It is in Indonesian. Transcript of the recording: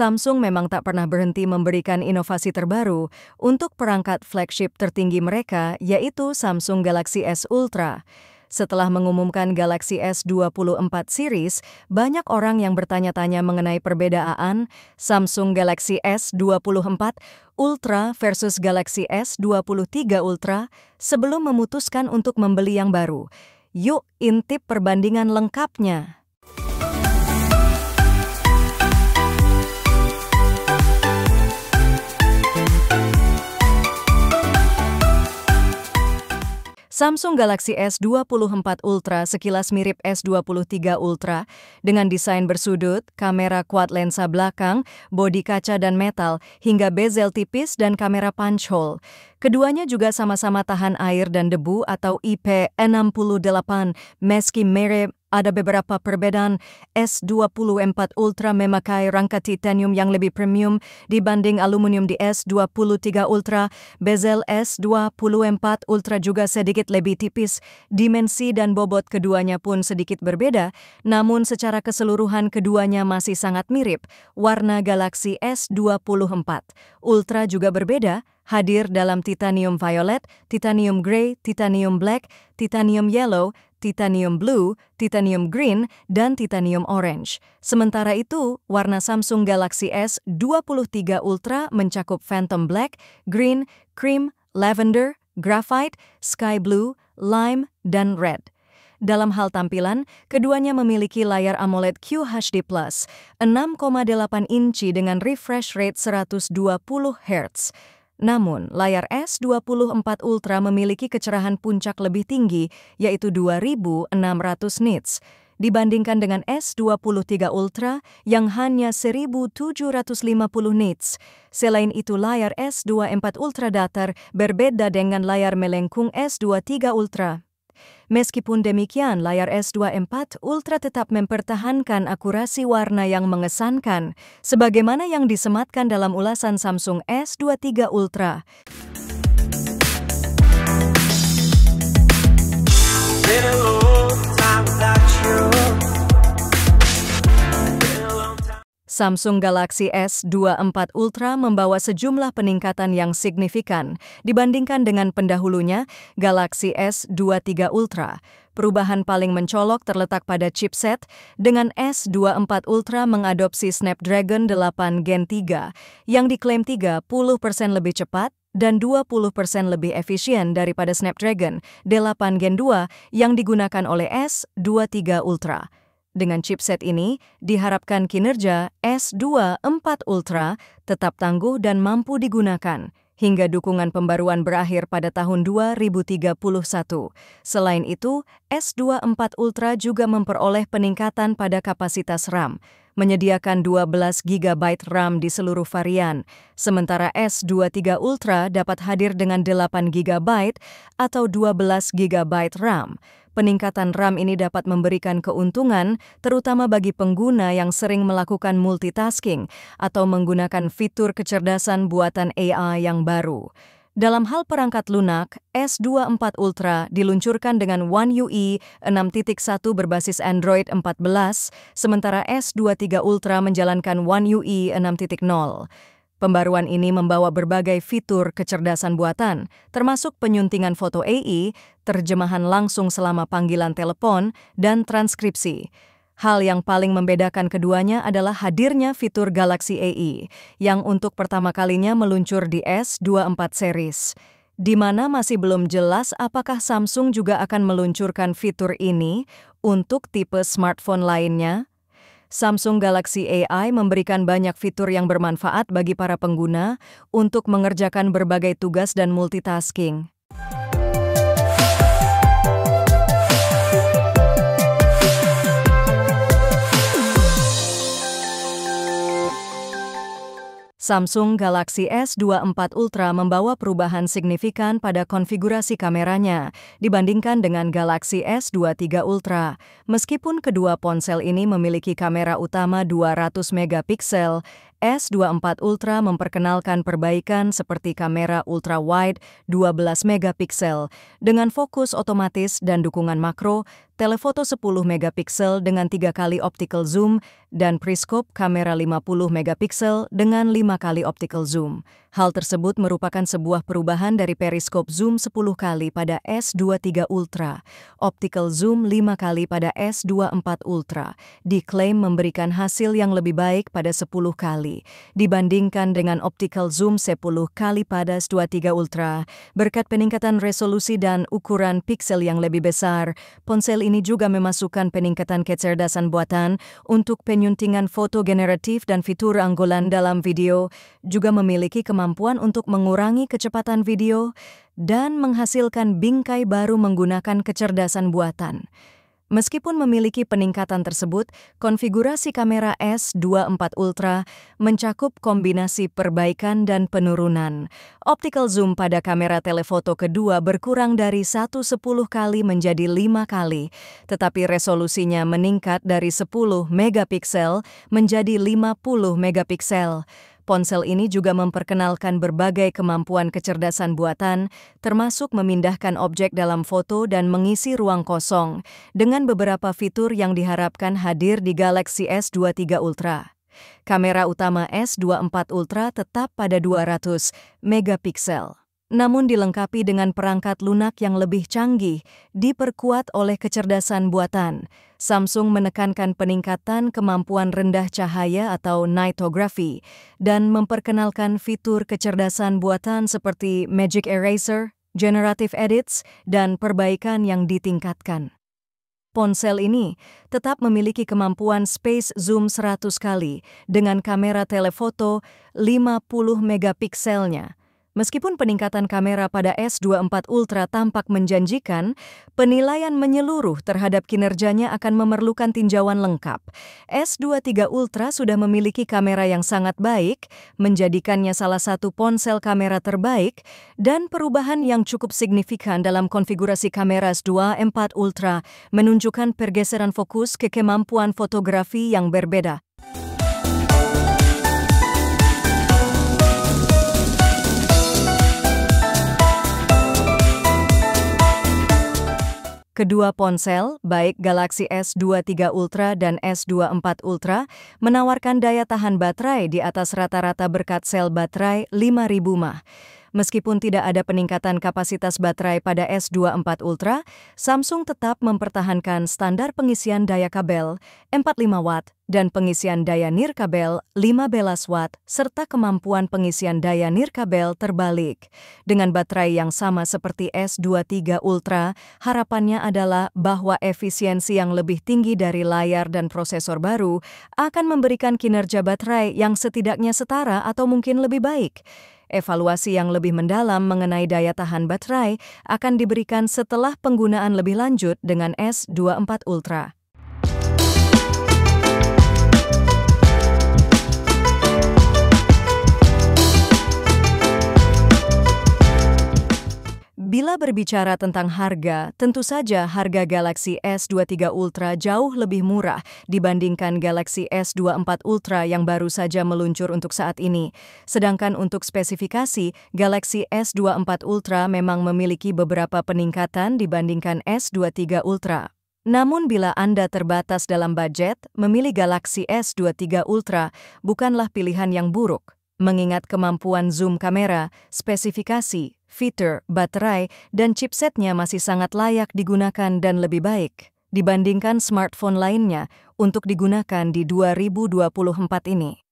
Samsung memang tak pernah berhenti memberikan inovasi terbaru untuk perangkat flagship tertinggi mereka, yaitu Samsung Galaxy S Ultra. Setelah mengumumkan Galaxy S24 series, banyak orang yang bertanya-tanya mengenai perbedaan Samsung Galaxy S24 Ultra versus Galaxy S23 Ultra sebelum memutuskan untuk membeli yang baru. Yuk intip perbandingan lengkapnya. Samsung Galaxy S24 Ultra sekilas mirip S23 Ultra dengan desain bersudut, kamera kuat lensa belakang, bodi kaca dan metal, hingga bezel tipis dan kamera punch hole. Keduanya juga sama-sama tahan air dan debu atau IP68, meski merek ada beberapa perbedaan. S24 Ultra memakai rangka titanium yang lebih premium dibanding aluminium di S23 Ultra. Bezel S24 Ultra juga sedikit lebih tipis. Dimensi dan bobot keduanya pun sedikit berbeda, namun secara keseluruhan keduanya masih sangat mirip. Warna Galaxy S24 Ultra juga berbeda, hadir dalam titanium violet, titanium gray, titanium black, titanium yellow, titanium blue, titanium green, dan titanium orange. Sementara itu, warna Samsung Galaxy S23 Ultra mencakup Phantom Black, Green, Cream, Lavender, Graphite, Sky Blue, Lime, dan Red. Dalam hal tampilan, keduanya memiliki layar AMOLED QHD+, 6,8 inci dengan refresh rate 120 Hz. Namun, layar S24 Ultra memiliki kecerahan puncak lebih tinggi, yaitu 2600 nits, dibandingkan dengan S23 Ultra yang hanya 1750 nits. Selain itu, layar S24 Ultra datar berbeda dengan layar melengkung S23 Ultra. Meskipun demikian, layar S24 Ultra tetap mempertahankan akurasi warna yang mengesankan, sebagaimana yang disematkan dalam ulasan Samsung S23 Ultra. Samsung Galaxy S24 Ultra membawa sejumlah peningkatan yang signifikan dibandingkan dengan pendahulunya, Galaxy S23 Ultra. Perubahan paling mencolok terletak pada chipset, dengan S24 Ultra mengadopsi Snapdragon 8 Gen 3 yang diklaim 30% lebih cepat dan 20% lebih efisien daripada Snapdragon 8 Gen 2 yang digunakan oleh S23 Ultra. Dengan chipset ini, diharapkan kinerja S24 Ultra tetap tangguh dan mampu digunakan hingga dukungan pembaruan berakhir pada tahun 2031. Selain itu, S24 Ultra juga memperoleh peningkatan pada kapasitas RAM, menyediakan 12 GB RAM di seluruh varian, sementara S23 Ultra dapat hadir dengan 8 GB atau 12 GB RAM. Peningkatan RAM ini dapat memberikan keuntungan, terutama bagi pengguna yang sering melakukan multitasking atau menggunakan fitur kecerdasan buatan AI yang baru. Dalam hal perangkat lunak, S24 Ultra diluncurkan dengan One UI e 6.1 berbasis Android 14, sementara S23 Ultra menjalankan One UI e 6.0. Pembaruan ini membawa berbagai fitur kecerdasan buatan, termasuk penyuntingan foto AI, terjemahan langsung selama panggilan telepon, dan transkripsi. Hal yang paling membedakan keduanya adalah hadirnya fitur Galaxy AI, e, yang untuk pertama kalinya meluncur di S24 series. Di mana masih belum jelas apakah Samsung juga akan meluncurkan fitur ini untuk tipe smartphone lainnya. Samsung Galaxy AI memberikan banyak fitur yang bermanfaat bagi para pengguna untuk mengerjakan berbagai tugas dan multitasking. Samsung Galaxy S24 Ultra membawa perubahan signifikan pada konfigurasi kameranya dibandingkan dengan Galaxy S23 Ultra. Meskipun kedua ponsel ini memiliki kamera utama 200 megapiksel, S24 Ultra memperkenalkan perbaikan seperti kamera ultra wide 12 megapiksel dengan fokus otomatis dan dukungan makro, telefoto 10 megapiksel dengan 3 kali optical zoom dan periskop kamera 50 megapiksel dengan 5 kali optical zoom. Hal tersebut merupakan sebuah perubahan dari periskop zoom 10 kali pada S23 Ultra, optical zoom 5 kali pada S24 Ultra. Diklaim memberikan hasil yang lebih baik pada 10 kali kali dibandingkan dengan optical zoom 10 kali pada 23 Ultra. Berkat peningkatan resolusi dan ukuran piksel yang lebih besar, ponsel ini juga memasukkan peningkatan kecerdasan buatan untuk penyuntingan foto generatif dan fitur anggulan dalam video, juga memiliki kemampuan untuk mengurangi kecepatan video dan menghasilkan bingkai baru menggunakan kecerdasan buatan. Meskipun memiliki peningkatan tersebut, konfigurasi kamera S24 Ultra mencakup kombinasi perbaikan dan penurunan. Optical zoom pada kamera telefoto kedua berkurang dari satu sepuluh kali menjadi 5 kali, tetapi resolusinya meningkat dari 10 megapiksel menjadi 50 megapiksel ponsel ini juga memperkenalkan berbagai kemampuan kecerdasan buatan, termasuk memindahkan objek dalam foto dan mengisi ruang kosong, dengan beberapa fitur yang diharapkan hadir di Galaxy S23 Ultra. Kamera utama S24 Ultra tetap pada 200 megapiksel namun dilengkapi dengan perangkat lunak yang lebih canggih, diperkuat oleh kecerdasan buatan. Samsung menekankan peningkatan kemampuan rendah cahaya atau nightography dan memperkenalkan fitur kecerdasan buatan seperti Magic Eraser, Generative Edits, dan perbaikan yang ditingkatkan. Ponsel ini tetap memiliki kemampuan space zoom 100 kali dengan kamera telefoto 50 megapikselnya Meskipun peningkatan kamera pada S24 Ultra tampak menjanjikan, penilaian menyeluruh terhadap kinerjanya akan memerlukan tinjauan lengkap. S23 Ultra sudah memiliki kamera yang sangat baik, menjadikannya salah satu ponsel kamera terbaik, dan perubahan yang cukup signifikan dalam konfigurasi kamera S24 Ultra menunjukkan pergeseran fokus ke kemampuan fotografi yang berbeda. Kedua ponsel, baik Galaxy S23 Ultra dan S24 Ultra, menawarkan daya tahan baterai di atas rata-rata berkat sel baterai 5000 mAh. Meskipun tidak ada peningkatan kapasitas baterai pada S24 Ultra, Samsung tetap mempertahankan standar pengisian daya kabel 45 Watt dan pengisian daya nirkabel 15 Watt serta kemampuan pengisian daya nirkabel terbalik. Dengan baterai yang sama seperti S23 Ultra, harapannya adalah bahwa efisiensi yang lebih tinggi dari layar dan prosesor baru akan memberikan kinerja baterai yang setidaknya setara atau mungkin lebih baik. Evaluasi yang lebih mendalam mengenai daya tahan baterai akan diberikan setelah penggunaan lebih lanjut dengan S24 Ultra. Bila berbicara tentang harga, tentu saja harga Galaxy S23 Ultra jauh lebih murah dibandingkan Galaxy S24 Ultra yang baru saja meluncur untuk saat ini. Sedangkan untuk spesifikasi, Galaxy S24 Ultra memang memiliki beberapa peningkatan dibandingkan S23 Ultra. Namun bila Anda terbatas dalam budget, memilih Galaxy S23 Ultra bukanlah pilihan yang buruk mengingat kemampuan zoom kamera, spesifikasi, fitur, baterai, dan chipsetnya masih sangat layak digunakan dan lebih baik dibandingkan smartphone lainnya untuk digunakan di 2024 ini.